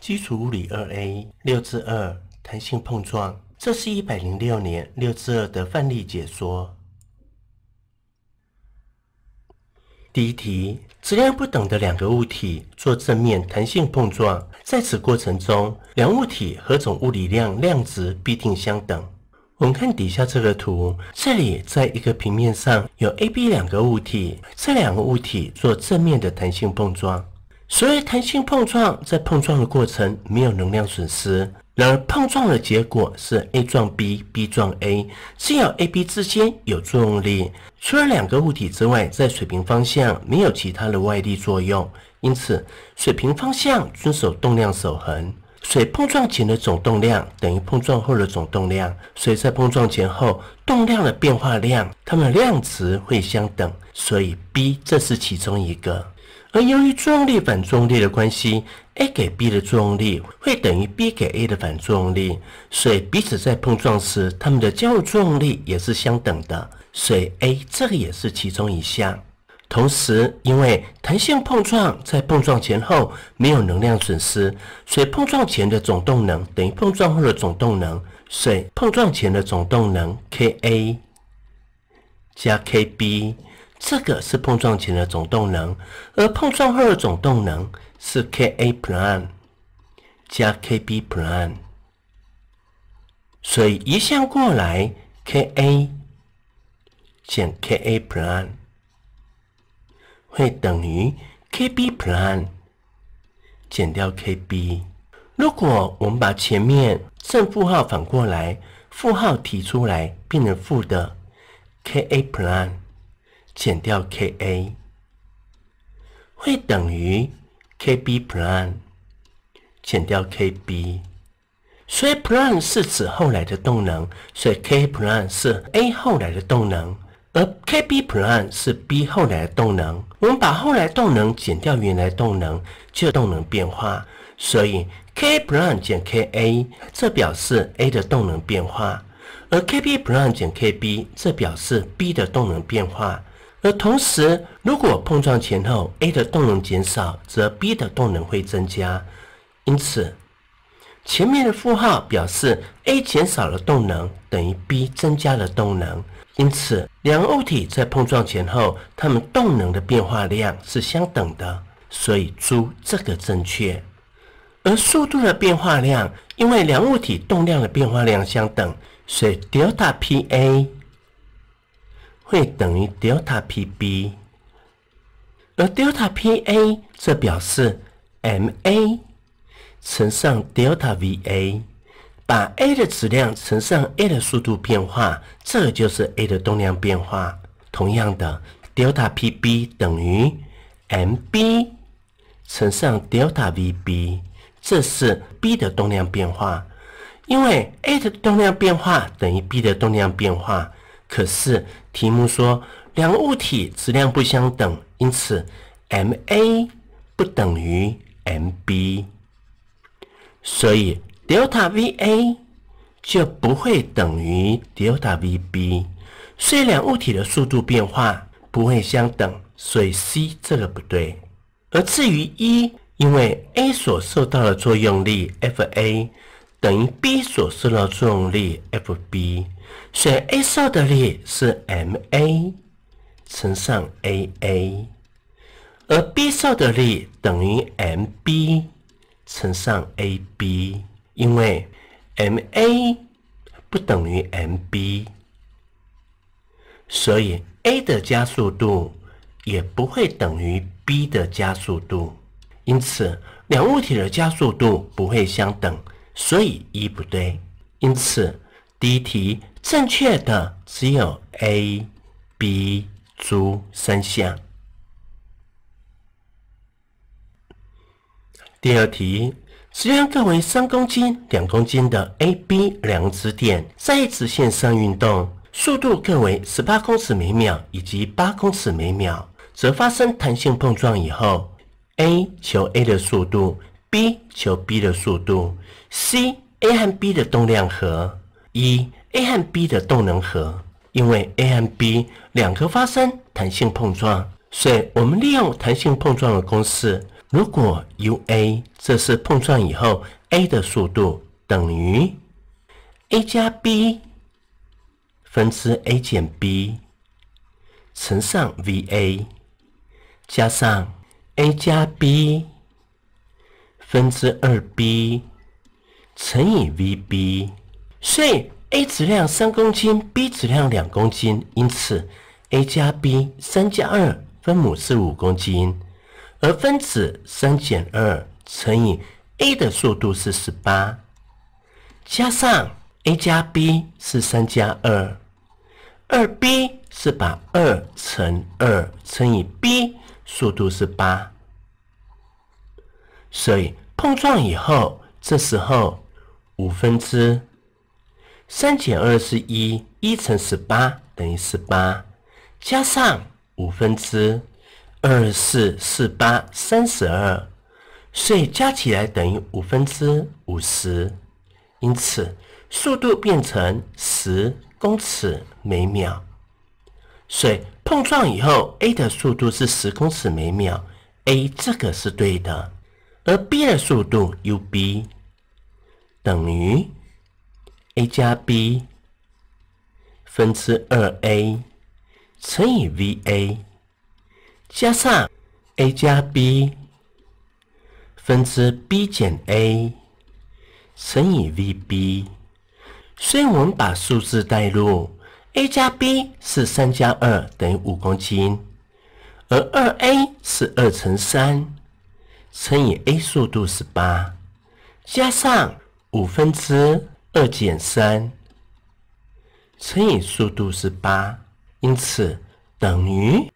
基础物理二 A 六至二弹性碰撞，这是一百零六年六至二的范例解说。第一题，质量不等的两个物体做正面弹性碰撞，在此过程中，两物体何种物理量量值必定相等？我们看底下这个图，这里在一个平面上有 A、B 两个物体，这两个物体做正面的弹性碰撞。所谓弹性碰撞，在碰撞的过程没有能量损失。然而，碰撞的结果是 A 撞 B，B 撞 A，只有 A、B 之间有作用力。除了两个物体之外，在水平方向没有其他的外力作用，因此水平方向遵守动量守恒。水碰撞前的总动量等于碰撞后的总动量。水在碰撞前后动量的变化量，它们量值会相等。所以 B 这是其中一个。而由于作用力反作用力的关系，A 给 B 的作用力会等于 B 给 A 的反作用力，所以彼此在碰撞时它们的交互作用力也是相等的。所以 A 这个也是其中一项。同时，因为弹性碰撞在碰撞前后没有能量损失，所以碰撞前的总动能等于碰撞后的总动能。所以碰撞前的总动能 KA 加 KB。这个是碰撞前的总动能，而碰撞后的总动能是 kA p l a n 加 kB p l a n 所以移项过来，kA 减 kA p l a n 会等于 kB p l a n 减掉 kB。如果我们把前面正负号反过来，负号提出来，变成负的 kA p l a n 减掉 K A 会等于 K B plan 减掉 K B，所以 plan 是指后来的动能，所以 K plan 是 A 后来的动能，而 K B plan 是 B 后来的动能。我们把后来动能减掉原来动能，就动能变化。所以 K plan 减 K A，这表示 A 的动能变化；而 K B plan 减 K B，这表示 B 的动能变化。而同时，如果碰撞前后 A 的动能减少，则 B 的动能会增加。因此，前面的负号表示 A 减少了动能，等于 B 增加了动能。因此，两个物体在碰撞前后，它们动能的变化量是相等的。所以，猪这个正确。而速度的变化量，因为两物体动量的变化量相等，所以 delta p a。会等于 delta p b，而 delta p a，则表示 m a 乘上 delta v a，把 a 的质量乘上 a 的速度变化，这就是 a 的动量变化。同样的，delta p b 等于 m b 乘上 delta v b，这是 b 的动量变化。因为 a 的动量变化等于 b 的动量变化。可是题目说两个物体质量不相等，因此 m a 不等于 m b，所以 delta v a 就不会等于 delta v b。所以两物体的速度变化不会相等，所以 C 这个不对。而至于一，因为 a 所受到的作用力 F a 等于 b 所受到作用力 F b。选 A 受的力是 ma 乘上 aa，而 B 受的力等于 mb 乘上 ab，因为 ma 不等于 mb，所以 a 的加速度也不会等于 b 的加速度，因此两物体的加速度不会相等，所以一不对。因此第一题。正确的只有 A、B、足三项。第二题，质量各为三公斤、两公斤的 A、B 两个支点在直线上运动，速度各为十八公尺每秒以及八公尺每秒，则发生弹性碰撞以后，A 求 A 的速度，B 求 B 的速度，C A 和 B 的动量和一。A 和 B 的动能和，因为 A 和 B 两个发生弹性碰撞，所以我们利用弹性碰撞的公式。如果 uA 这是碰撞以后 A 的速度等于 A 加 B 分之 A 减 B 乘上 vA 加上 A 加 B 分之二 B 乘以 vB，所以。A 质量三公斤，B 质量两公斤，因此 A 加 B 三加二分母是五公斤，而分子三减二乘以 A 的速度是十八，加上 A 加 B 是三加二，二 B 是把二乘二乘以 B 速度是八，所以碰撞以后，这时候五分之。三减二是一，一乘十八等于十八，加上五分之二四四八三十二，所以加起来等于五分之五十，因此速度变成十公尺每秒。所以碰撞以后，A 的速度是十公尺每秒，A 这个是对的，而 B 的速度 uB 等于。a 加 b 分之二 a 乘以 va，加上 a 加 b 分之 b 减 a 乘以 vb。所以我们把数字代入，a 加 b 是三加二等于五公斤，而二 a 是二乘三乘以 a 速度是八，加上五分之。二减三乘以速度是八，因此等于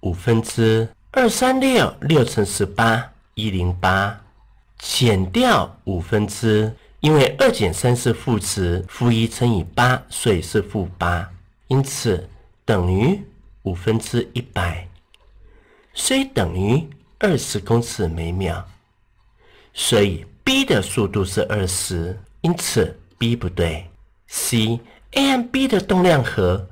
五分之二三六六乘十八一零八，减掉五分之，因为二减三是负值，负一乘以八，所以是负八，因此等于五分之一百，所等于二十公尺每秒，所以 B 的速度是二十。因此，B 不对。C，A 和 B 的动量和，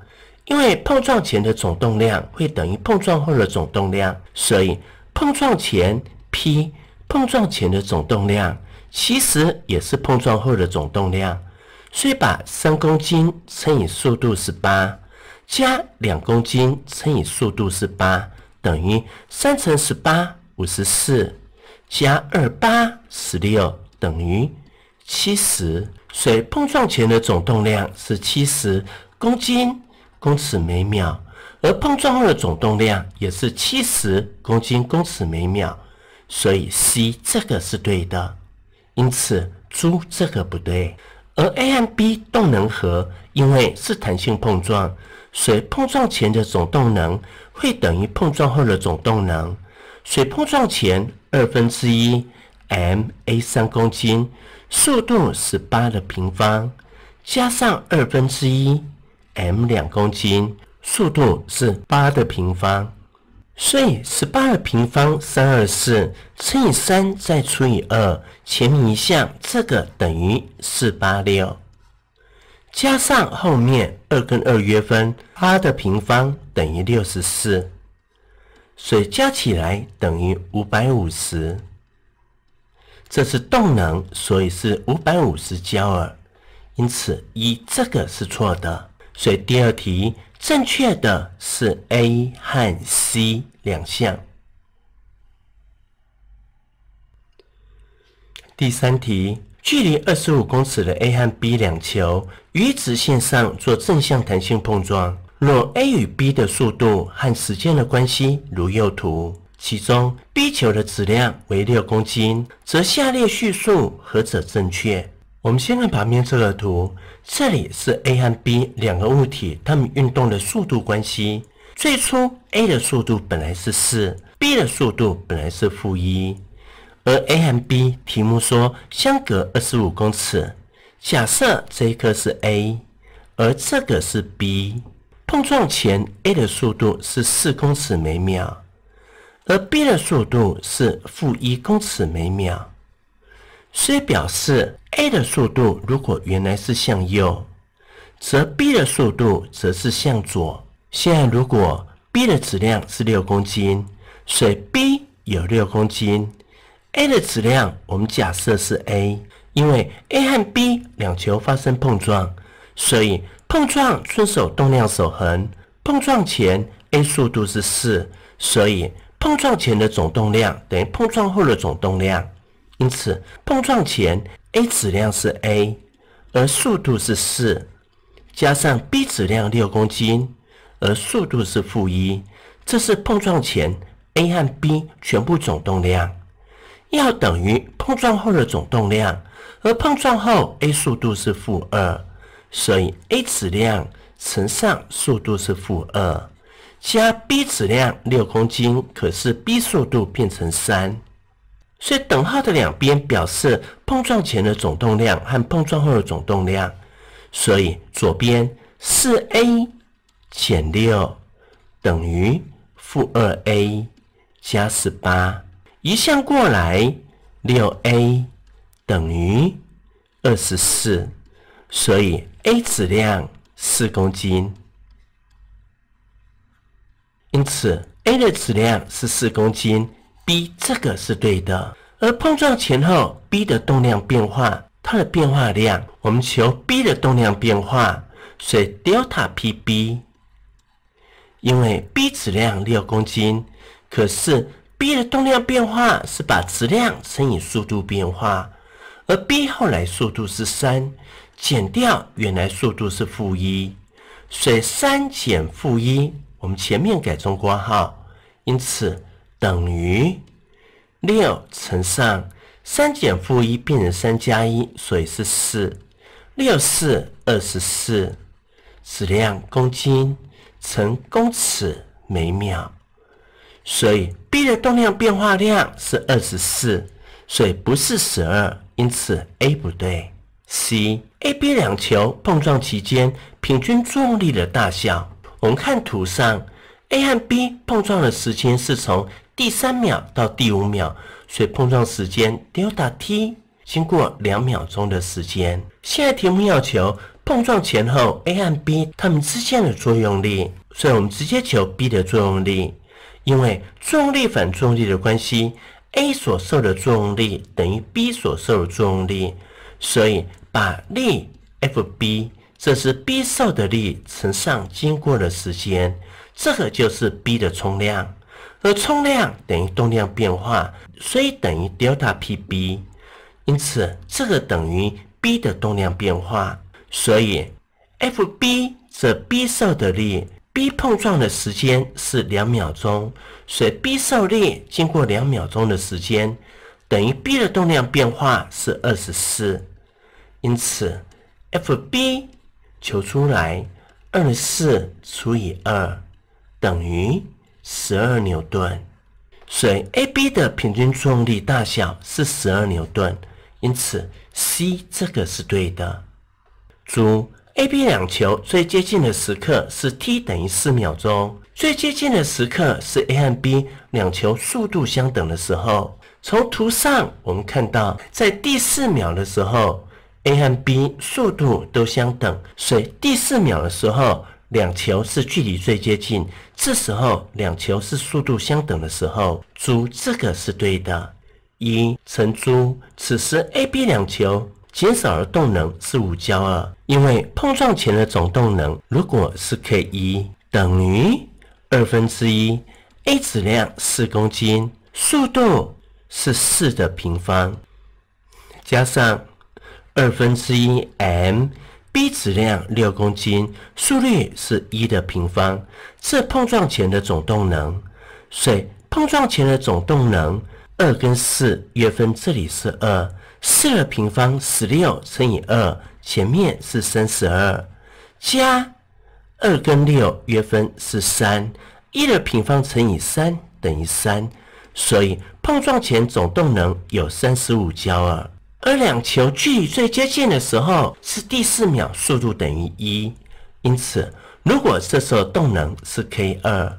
因为碰撞前的总动量会等于碰撞后的总动量，所以碰撞前 P，碰撞前的总动量其实也是碰撞后的总动量。所以把三公斤乘以速度是八，加两公斤乘以速度是八，等于三乘十八五十四，加二八十六等于。七十，水碰撞前的总动量是七十公斤·公尺每秒，而碰撞后的总动量也是七十公斤·公尺每秒，所以 C 这个是对的。因此，猪这个不对。而 A 和 B 动能和，因为是弹性碰撞，水碰撞前的总动能会等于碰撞后的总动能。水碰撞前二分之一 m a 三公斤。速度是八的平方，加上二分之一 m 两公斤，速度是八的平方，所以十八的平方三二四乘以三再除以二，前面一项这个等于四八六，加上后面二跟二约分八的平方等于六十四，所以加起来等于五百五十。这是动能，所以是五百五十焦耳。因此，一这个是错的。所以第二题正确的是 A 和 C 两项。第三题，距离二十五公尺的 A 和 B 两球于直线上做正向弹性碰撞，若 A 与 B 的速度和时间的关系如右图。其中，B 球的质量为六公斤，则下列叙述何者正确？我们先看旁边这个图，这里是 A 和 B 两个物体，它们运动的速度关系。最初，A 的速度本来是四，B 的速度本来是负一。而 A 和 B，题目说相隔二十五公尺。假设这一颗是 A，而这个是 B。碰撞前，A 的速度是四公尺每秒。而 b 的速度是负一公尺每秒，所以表示 a 的速度如果原来是向右，则 b 的速度则是向左。现在如果 b 的质量是六公斤，所以 b 有六公斤，a 的质量我们假设是 a，因为 a 和 b 两球发生碰撞，所以碰撞遵守动量守恒。碰撞前 a 速度是四，所以。碰撞前的总动量等于碰撞后的总动量，因此碰撞前 A 质量是 A，而速度是四，加上 B 质量六公斤，而速度是负一，这是碰撞前 A 和 B 全部总动量，要等于碰撞后的总动量，而碰撞后 A 速度是负二，所以 A 质量乘上速度是负二。加 b 质量六公斤，可是 b 速度变成三，所以等号的两边表示碰撞前的总动量和碰撞后的总动量，所以左边四 a 减六等于负二 a 加十八，移项过来六 a 等于二十四，所以 a 质量四公斤。因此，A 的质量是四公斤，B 这个是对的。而碰撞前后，B 的动量变化，它的变化量，我们求 B 的动量变化，所以 delta p B。因为 B 质量六公斤，可是 B 的动量变化是把质量乘以速度变化，而 B 后来速度是三，减掉原来速度是负一，所以三减负一。我们前面改中括号，因此等于六乘上三减负一变成三加一，所以是四六四二十四质量公斤乘公尺每秒，所以 B 的动量变化量是二十四，所以不是十二，因此 A 不对。C A B 两球碰撞期间平均重力的大小。我们看图上，A 和 B 碰撞的时间是从第三秒到第五秒，所以碰撞时间 delta t 经过两秒钟的时间。现在题目要求碰撞前后 A 和 B 它们之间的作用力，所以我们直接求 B 的作用力。因为作用力反作用力的关系，A 所受的作用力等于 B 所受的作用力，所以把力 F B。这是 B 受的力乘上经过的时间，这个就是 B 的冲量，而冲量等于动量变化，所以等于 delta pB，因此这个等于 B 的动量变化，所以 Fb 这 B 受的力，B 碰撞的时间是两秒钟，所以 B 受力经过两秒钟的时间，等于 B 的动量变化是二十四，因此 Fb。求出来，二四除以二等于十二牛顿。所以 A、B 的平均重力大小是十二牛顿，因此 C 这个是对的。图 A、B 两球最接近的时刻是 t 等于四秒钟，最接近的时刻是 A 和 B 两球速度相等的时候。从图上我们看到，在第四秒的时候。A 和 B 速度都相等，所以第四秒的时候，两球是距离最接近。这时候两球是速度相等的时候，猪这个是对的。一乘猪，此时 A、B 两球减少的动能是五焦耳，因为碰撞前的总动能如果是 K 一等于二分之一 A 质量四公斤，速度是四的平方，加上。二分之一 m b 质量六公斤，速率是一的平方。这碰撞前的总动能，所以碰撞前的总动能二跟四约分这里是二，四的平方十六乘以二，前面是三十二，加二跟六约分是三，一的平方乘以三等于三，所以碰撞前总动能有三十五焦耳。而两球距离最接近的时候是第四秒，速度等于一。因此，如果这时候动能是 K 二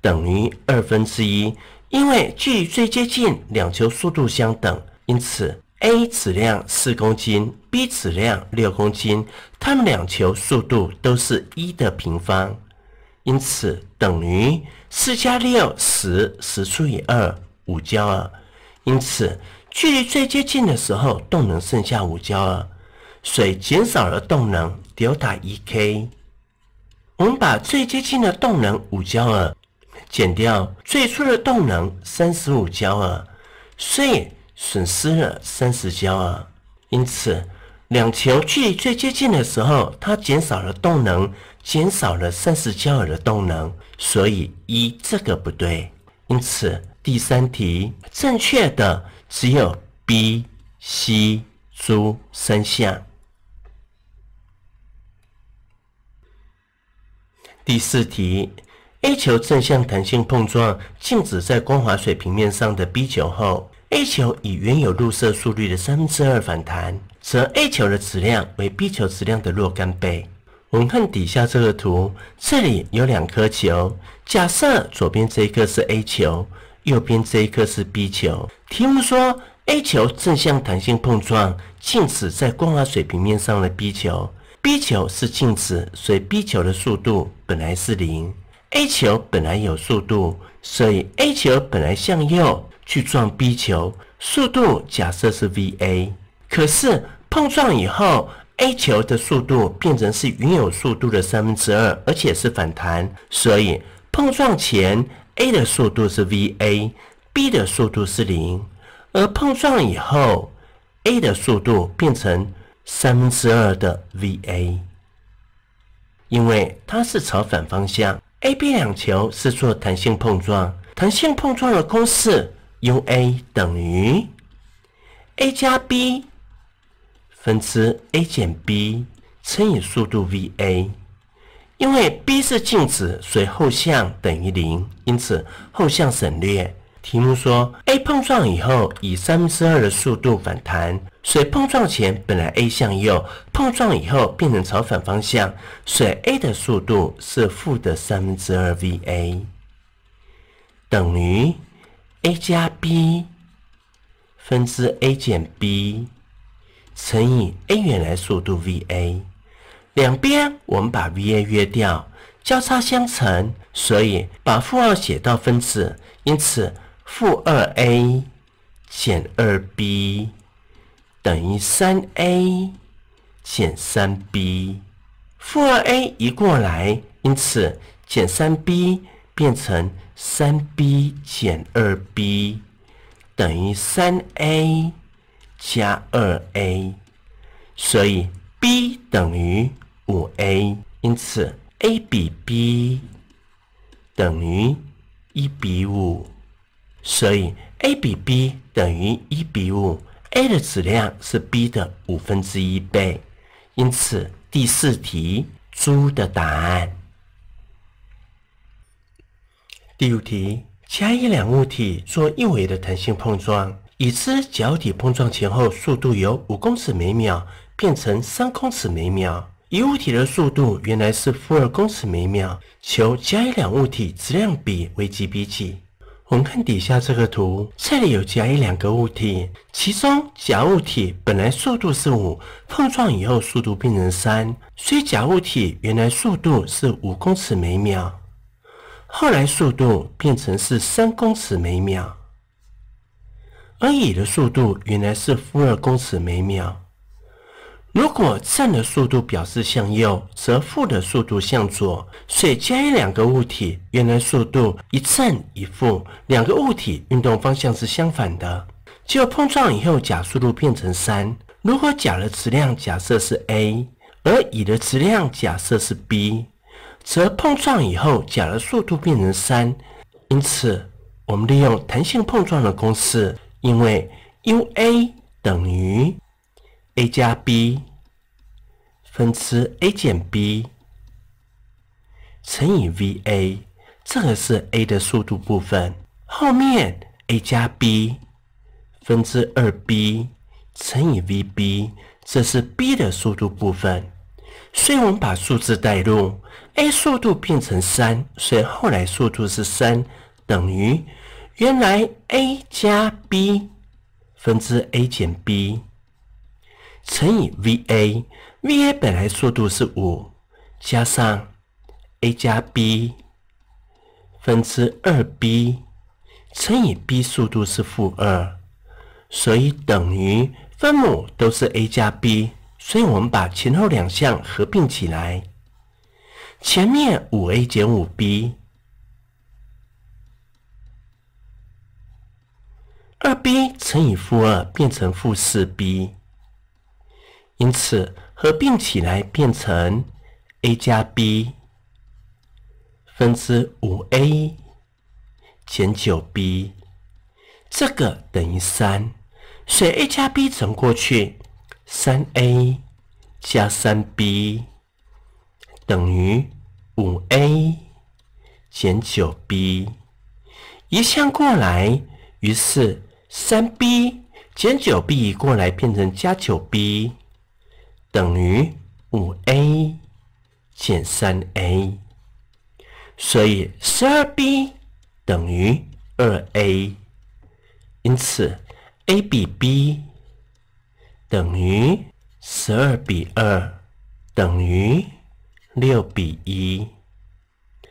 等于二分之一，因为距离最接近，两球速度相等。因此，A 质量四公斤，B 质量六公斤，它们两球速度都是一的平方，因此等于四加六十十除以二五加二，因此。距离最接近的时候，动能剩下五焦耳，水减少了动能 delta Ek。我们把最接近的动能五焦耳减掉最初的动能三十五焦耳，所以损失了三十焦耳。因此，两球距离最接近的时候，它减少了动能，减少了三十焦耳的动能，所以一这个不对。因此，第三题正确的。只有 B、C、Z 三项。第四题，A 球正向弹性碰撞静止在光滑水平面上的 B 球后，A 球以原有入射速率的三分之二反弹，则 A 球的质量为 B 球质量的若干倍。我们看底下这个图，这里有两颗球，假设左边这一个是 A 球。右边这一颗是 B 球。题目说，A 球正向弹性碰撞静止在光滑水平面上的 B 球。B 球是静止，所以 B 球的速度本来是零。A 球本来有速度，所以 A 球本来向右去撞 B 球，速度假设是 vA。可是碰撞以后，A 球的速度变成是原有速度的三分之二，而且是反弹，所以碰撞前。A 的速度是 v_a，B 的速度是零，而碰撞以后，A 的速度变成三分之二的 v_a，因为它是朝反方向。A、B 两球是做弹性碰撞，弹性碰撞的公式用 a 等于 a 加 b 分之 a 减 b 乘以速度 v_a。因为 B 是静止，所以后向等于零，因此后向省略。题目说 A 碰撞以后以三分之二的速度反弹，所以碰撞前本来 A 向右，碰撞以后变成朝反方向，所以 A 的速度是负的三分之二 VA，等于 A 加 B 分之 A 减 B 乘以 A 原来速度 VA。两边我们把 v a 约掉，交叉相乘，所以把负二写到分子，因此负二 a 减二 b 等于三 a 减三 b，负二 a 移过来，因此减三 b 变成三 b 减二 b 等于三 a 加二 a，所以 b 等于。五 a，因此 a 比 b 等于一比五，所以 a 比 b 等于一比五，a 的质量是 b 的五分之一倍。因此第四题，猪的答案。第五题，甲乙两物体做一维的弹性碰撞，已知脚底碰撞前后速度由五公尺每秒变成三公尺每秒。乙物体的速度原来是负二公尺每秒，求甲乙两物体质量比为几比几？我们看底下这个图，这里有甲乙两个物体，其中甲物体本来速度是五，碰撞以后速度变成三，所以甲物体原来速度是五公尺每秒，后来速度变成是三公尺每秒，而乙的速度原来是负二公尺每秒。如果正的速度表示向右，则负的速度向左。水加一两个物体，原来速度一正一负，两个物体运动方向是相反的。就碰撞以后，甲速度变成三。如果甲的质量假设是 a，而乙的质量假设是 b，则碰撞以后，甲的速度变成三。因此，我们利用弹性碰撞的公式，因为 u a 等于。a 加 b 分之 a 减 b 乘以 va，这个是 a 的速度部分。后面 a 加 b 分之二 b 乘以 vb，这是 b 的速度部分。所以，我们把数字代入，a 速度变成三，所以后来速度是三等于原来 a 加 b 分之 a 减 b。乘以 v a，v a 本来速度是五，加上 a 加 b 分之二 b 乘以 b 速度是负二，所以等于分母都是 a 加 b，所以我们把前后两项合并起来，前面五 a 减五 b，二 b 乘以负二变成负四 b。因此，合并起来变成 a 加 b 分之五 a 减九 b，这个等于三，所以 a 加 b 乘过去，三 a 加三 b 等于五 a 减九 b，一项过来，于是三 b 减九 b 过来变成加九 b。等于五 a 减三 a，所以十二 b 等于二 a，因此 a 比 b 等于十二比二等于六比一，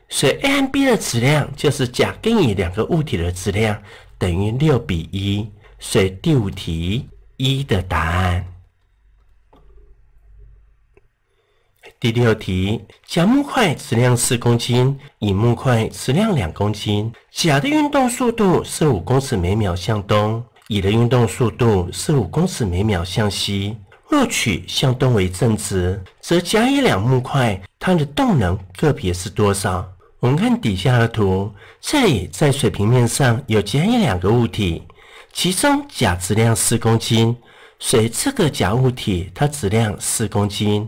所以 a 和 b 的质量就是甲跟乙两个物体的质量等于六比一，所以第五题一的答案。第六题：甲木块质量四公斤，乙木块质量两公斤。甲的运动速度是五公尺每秒向东，乙的运动速度是五公尺每秒向西。若取向东为正值，则甲乙两木块它的动能个别是多少？我们看底下的图，这里在水平面上有甲乙两个物体，其中甲质量四公斤，所以这个甲物体它质量四公斤。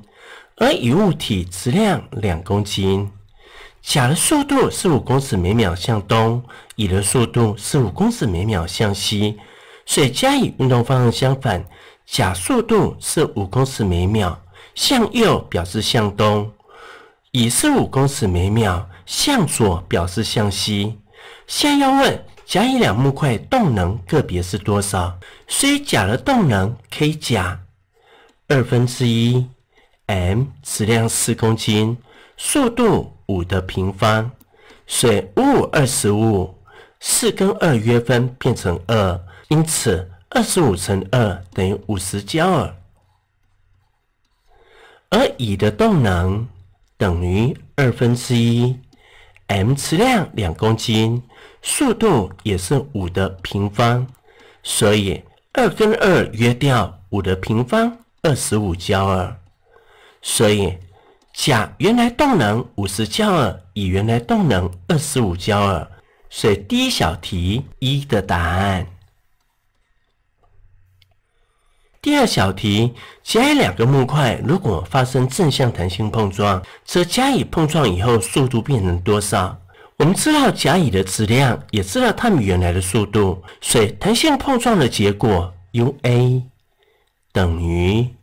而乙物体质量两公斤，甲的速度是五公尺每秒向东，乙的速度是五公尺每秒向西，所以甲乙运动方向相反。甲速度是五公尺每秒向右，表示向东；乙是五公尺每秒向左，表示向西。现在要问甲乙两木块动能个别是多少？所以甲的动能 K 甲二分之一。m 质量四公斤，速度五的平方，所以五二十五，四跟二约分变成二，因此二十五乘二等于五十焦耳。而乙的动能等于二分之一 m 质量两公斤，速度也是五的平方，所以二跟二约掉，五的平方二十五焦耳。所以，甲原来动能五十焦耳，乙原来动能二十五焦耳。所以第一小题一的答案。第二小题，甲乙两个木块如果发生正向弹性碰撞，则甲乙碰撞以后速度变成多少？我们知道甲乙的质量，也知道它们原来的速度。所以弹性碰撞的结果，u_a 等于。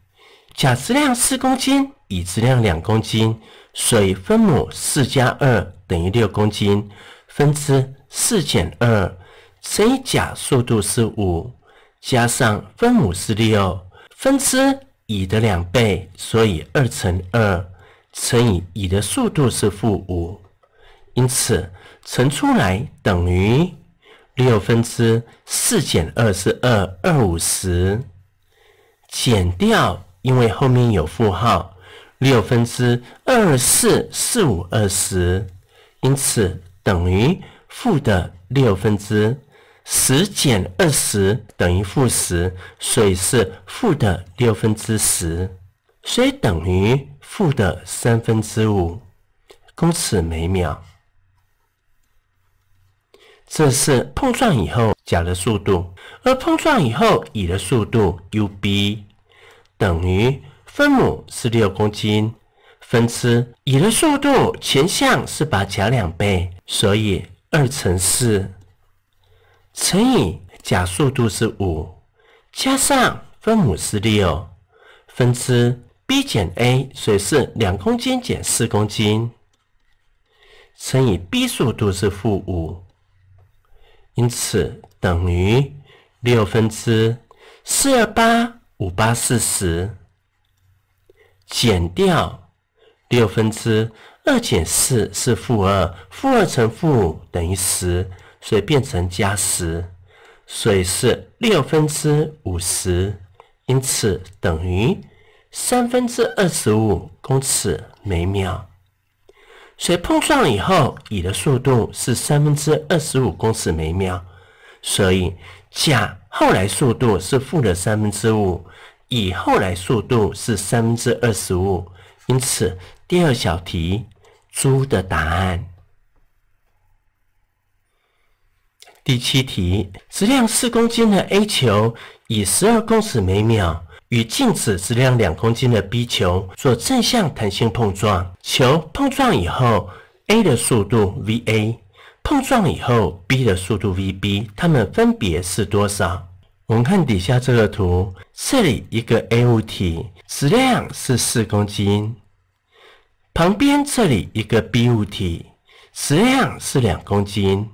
甲质量四公斤，乙质量两公斤，所以分母四加二等于六公斤，分之四减二乘以甲速度是五，加上分母是六分之乙的两倍，所以二乘二乘以乙的速度是负五，因此乘出来等于六分之四减二是二二五十，减掉。因为后面有负号，六分之二四四五二十，因此等于负的六分之十减二十等于负十，所以是负的六分之十，所以等于负的三分之五，公尺每秒。这是碰撞以后甲的速度，而碰撞以后乙的速度 u b。等于分母是六公斤，分之乙的速度前项是把甲两倍，所以二乘四乘以甲速度是五，加上分母是六分之 b 减 a，所以是两公斤减四公斤，乘以 b 速度是负五，因此等于六分之四八。五八四十减掉六分之二减四是负二，负二乘负五等于十，所以变成加十，所以是六分之五十，因此等于三分之二十五公尺每秒。所以碰撞以后，乙的速度是三分之二十五公尺每秒，所以。甲后来速度是负的三分之五，乙后来速度是三分之二十五。因此，第二小题，猪的答案。第七题，质量四公斤的 A 球以十二公尺每秒与静止质量两公斤的 B 球做正向弹性碰撞，求碰撞以后 A 的速度 vA。碰撞以后，B 的速度 vB 它们分别是多少？我们看底下这个图，这里一个 A 物体质量是四公斤，旁边这里一个 B 物体质量是两公斤。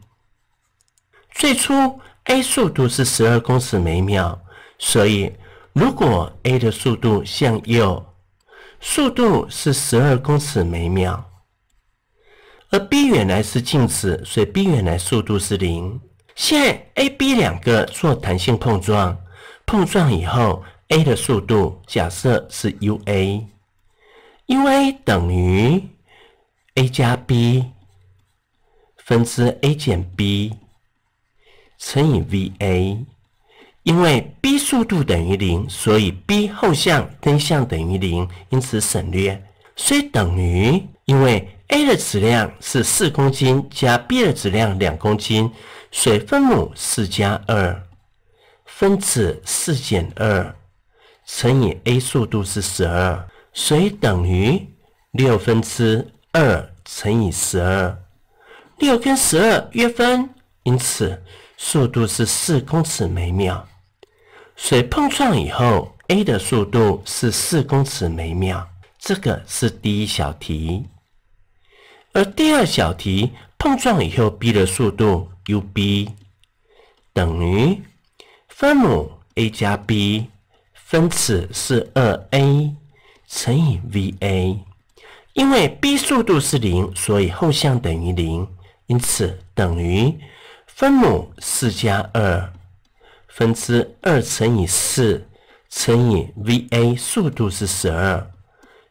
最初 A 速度是十二公尺每秒，所以如果 A 的速度向右，速度是十二公尺每秒。而 B 原来是静止，所以 B 原来速度是零。现 A、B 两个做弹性碰撞，碰撞以后 A 的速度假设是 uA，uA 等于 A 加 B 分之 A 减 B 乘以 VA，因为 B 速度等于零，所以 B 后项、根项等于零，因此省略，所以等于因为。a 的质量是四公斤，加 b 的质量两公斤，水分母四加二，分子四减二，乘以 a 速度是十二，所以等于六分之二乘以十二，六跟十二约分，因此速度是四公尺每秒。水碰撞以后，a 的速度是四公尺每秒。这个是第一小题。而第二小题，碰撞以后 B 的速度 uB 等于分母 a 加 b，分子是二 a 乘以 va，因为 B 速度是零，所以后项等于零，因此等于分母四加二分之二乘以四乘以 va 速度是十二，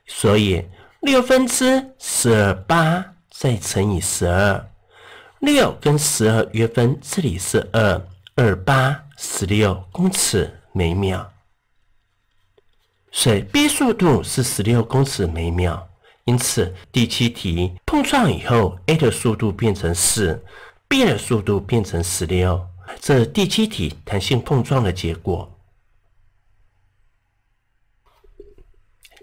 所以。六分之十二八再乘以十二，六跟十二约分，这里是二二八十六公尺每秒。水 B 速度是十六公尺每秒，因此第七题碰撞以后 A 的速度变成四，B 的速度变成十六，这是第七题弹性碰撞的结果。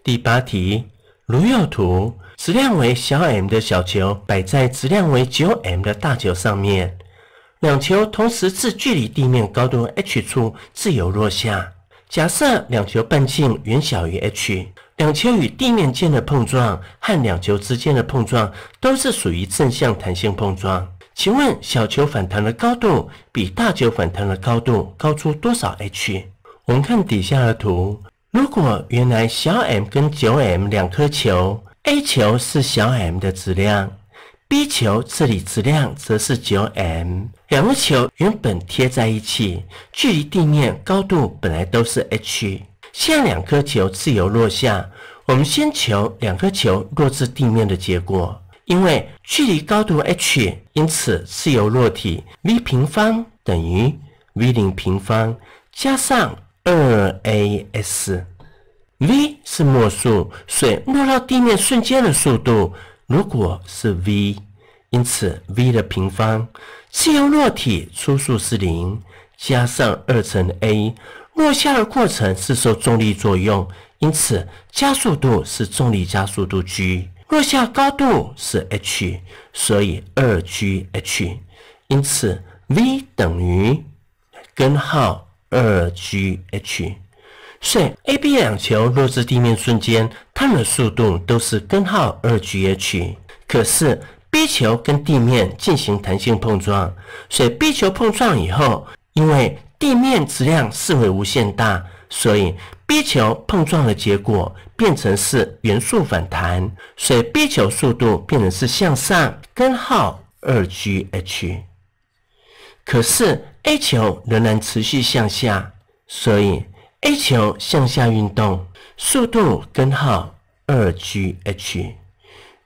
第八题。如右图，质量为小 m 的小球摆在质量为九 m 的大球上面，两球同时自距离地面高度 h 处自由落下。假设两球半径远小于 h，两球与地面间的碰撞和两球之间的碰撞都是属于正向弹性碰撞。请问小球反弹的高度比大球反弹的高度高出多少 h？我们看底下的图。如果原来小 m 跟 9m 两颗球，A 球是小 m 的质量，B 球这里质量则是 9m，两颗球原本贴在一起，距离地面高度本来都是 h，现在两颗球自由落下，我们先求两颗球落至地面的结果，因为距离高度 h，因此自由落体 v 平方等于 v 零平方加上。二 a s，v 是末速，水落到地面瞬间的速度，如果是 v，因此 v 的平方，自由落体初速是零，加上二乘 a，落下的过程是受重力作用，因此加速度是重力加速度 g，落下高度是 h，所以二 gh，因此 v 等于根号。二 gh，所以 A、B 两球落至地面瞬间，它们的速度都是根号二 gh。可是 B 球跟地面进行弹性碰撞，所以 B 球碰撞以后，因为地面质量视为无限大，所以 B 球碰撞的结果变成是原速反弹，所以 B 球速度变成是向上根号二 gh。可是。A 球仍然持续向下，所以 A 球向下运动，速度根号二 gh。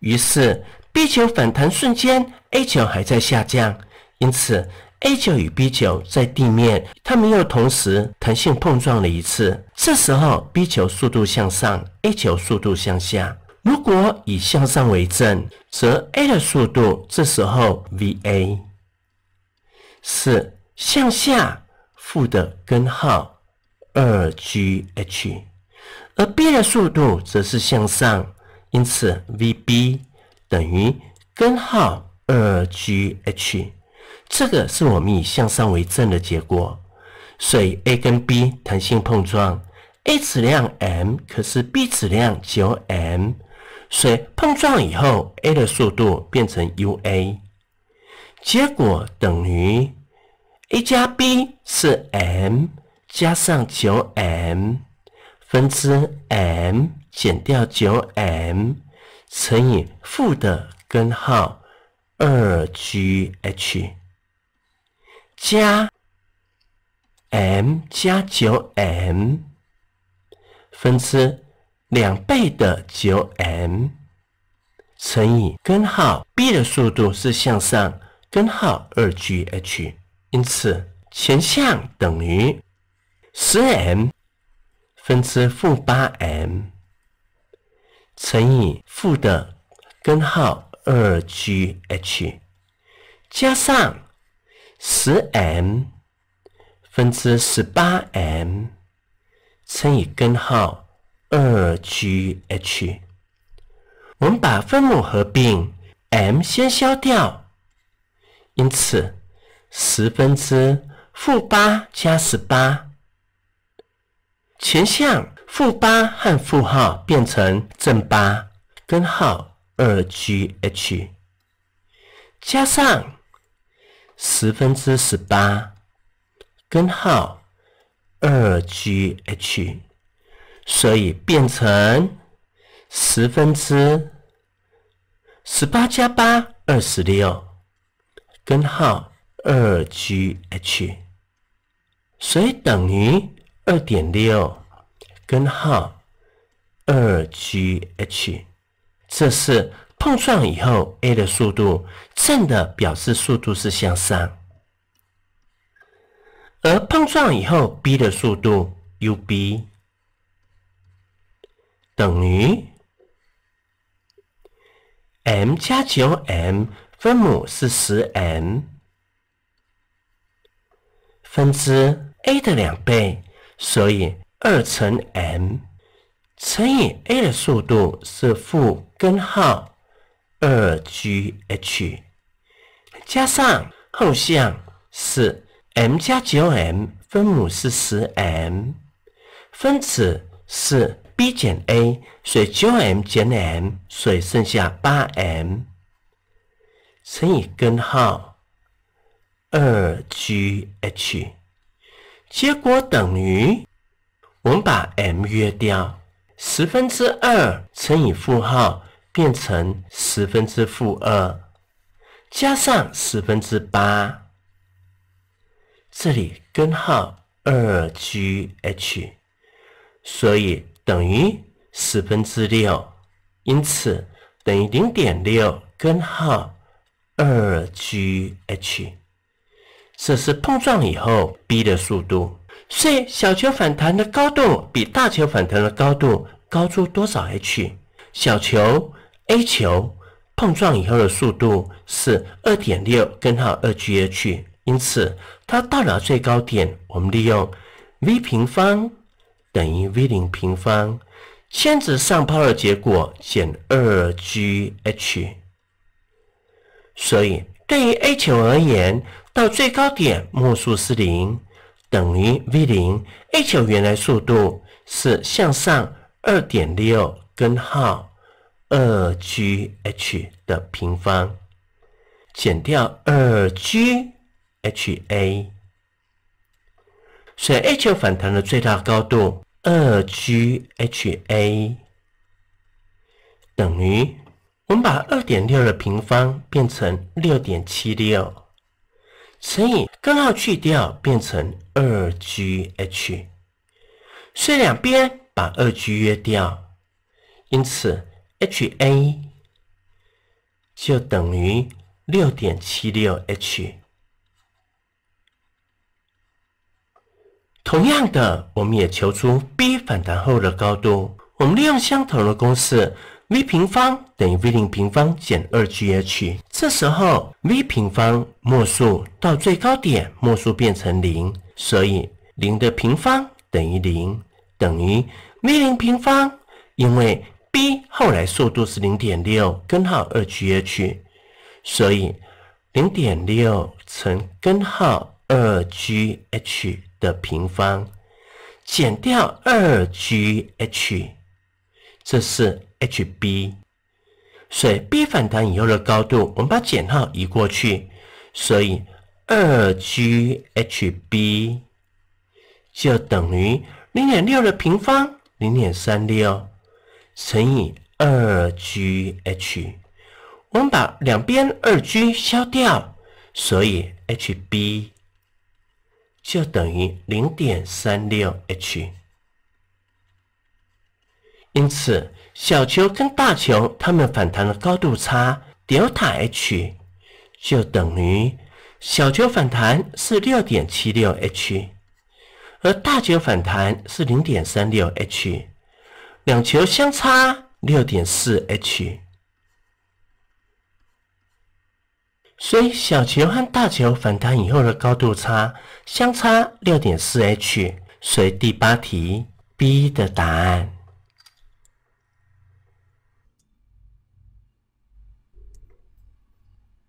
于是 B 球反弹瞬间，A 球还在下降，因此 A 球与 B 球在地面，它们又同时弹性碰撞了一次。这时候 B 球速度向上，A 球速度向下。如果以向上为正，则 A 的速度这时候 vA 四。向下负的根号二 gh，而 B 的速度则是向上，因此 vB 等于根号二 gh。这个是我们以向上为正的结果。所以 A 跟 B 弹性碰撞，A 质量 m 可是 B 质量九 m，所以碰撞以后 A 的速度变成 uA，结果等于。a 加 b 是 m 加上 9m 分之 m 减掉 9m 乘以负的根号 2gh 加 m 加 9m 分之两倍的 9m 乘以根号 b 的速度是向上根号 2gh。因此，前项等于十 m 分之负八 m 乘以负的根号二 gh，加上十 m 分之十八 m 乘以根号二 gh。我们把分母合并，m 先消掉，因此。十分之负八加十八，前项负八和负号变成正八，根号二 gh 加上十分之十八，根号二 gh，所以变成十分之十八加八二十六，根号。二 gh，所以等于二点六根号二 gh。这是碰撞以后 a 的速度，正的表示速度是向上。而碰撞以后 b 的速度 u b 等于 m 加九 m 分母是十 m。分之 a 的两倍，所以二乘 m 乘以 a 的速度是负根号二 gh，加上后项是 m 加九 m，分母是十 m，分子是 b 减 a，所以九 m 减 m，所以剩下八 m 乘以根号。二 gh，结果等于我们把 m 约掉，十分之二乘以负号变成十分之负二，加上十分之八，这里根号二 gh，所以等于十分之六，因此等于零点六根号二 gh。这是碰撞以后 B 的速度。所以小球反弹的高度比大球反弹的高度高出多少 h？小球 A 球碰撞以后的速度是二点六根号二 gh，因此它到了最高点。我们利用 v 平方等于 v 零平方，牵值上抛的结果减二 gh。所以对于 A 球而言。到最高点末速是零，等于 v 零。A 球原来速度是向上二点六根号二 gh 的平方，减掉二 gha，所以 A 球反弹的最大高度二 gha 等于我们把二点六的平方变成六点七六。乘以根号去掉，变成二 gh。所以两边把二 g 约掉，因此 ha 就等于六点七六 h。同样的，我们也求出 b 反弹后的高度。我们利用相同的公式。v 平方等于 v 零平方减二 gh。这时候 v 平方末速到最高点末速变成零，所以零的平方等于零，等于 v 零平方。因为 b 后来速度是零点六根号二 gh，所以零点六乘根号二 gh 的平方减掉二 gh，这是。h b，所以 b 反弹以后的高度，我们把减号移过去，所以二 gh b 就等于零点六的平方，零点三六乘以二 gh，我们把两边二 g 消掉，所以 h b 就等于零点三六 h，因此。小球跟大球，它们反弹的高度差 delta h 就等于小球反弹是六点七六 h，而大球反弹是零点三六 h，两球相差六点四 h。所以小球和大球反弹以后的高度差相差六点四 h，所以第八题 B 的答案。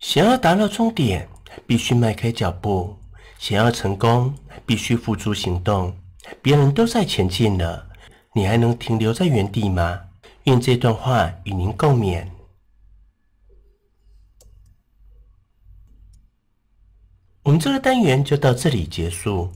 想要达到终点，必须迈开脚步；想要成功，必须付诸行动。别人都在前进了，你还能停留在原地吗？愿这段话与您共勉。我们这个单元就到这里结束。